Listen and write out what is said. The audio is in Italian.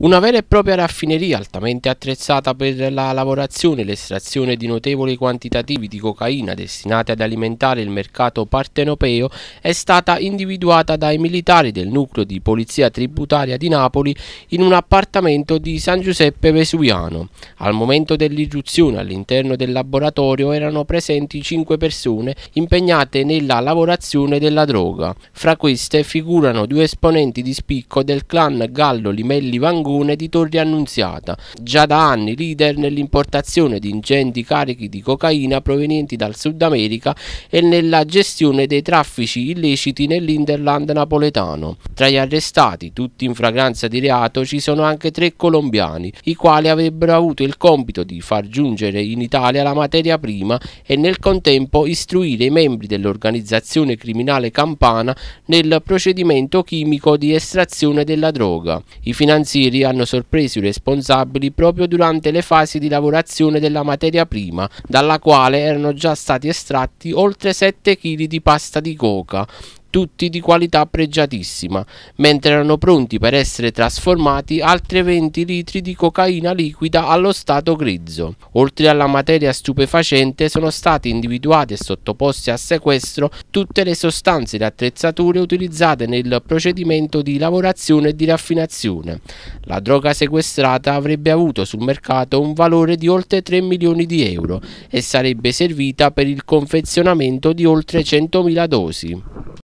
Una vera e propria raffineria altamente attrezzata per la lavorazione e l'estrazione di notevoli quantitativi di cocaina destinate ad alimentare il mercato partenopeo è stata individuata dai militari del nucleo di polizia tributaria di Napoli in un appartamento di San Giuseppe Vesuviano. Al momento dell'irruzione all'interno del laboratorio erano presenti cinque persone impegnate nella lavorazione della droga. Fra queste figurano due esponenti di spicco del clan Gallo Limelli Van paragone di Torri Annunziata, già da anni leader nell'importazione di ingenti carichi di cocaina provenienti dal Sud America e nella gestione dei traffici illeciti nell'Interland napoletano. Tra gli arrestati, tutti in fragranza di reato, ci sono anche tre colombiani, i quali avrebbero avuto il compito di far giungere in Italia la materia prima e nel contempo istruire i membri dell'organizzazione criminale campana nel procedimento chimico di estrazione della droga. I finanzieri studi hanno sorpreso i responsabili proprio durante le fasi di lavorazione della materia prima, dalla quale erano già stati estratti oltre 7 kg di pasta di coca, tutti di qualità pregiatissima, mentre erano pronti per essere trasformati altri 20 litri di cocaina liquida allo stato grezzo. Oltre alla materia stupefacente sono state individuate e sottoposte a sequestro tutte le sostanze e attrezzature utilizzate nel procedimento di lavorazione e di raffinazione. La droga sequestrata avrebbe avuto sul mercato un valore di oltre 3 milioni di euro e sarebbe servita per il confezionamento di oltre 100.000 dosi.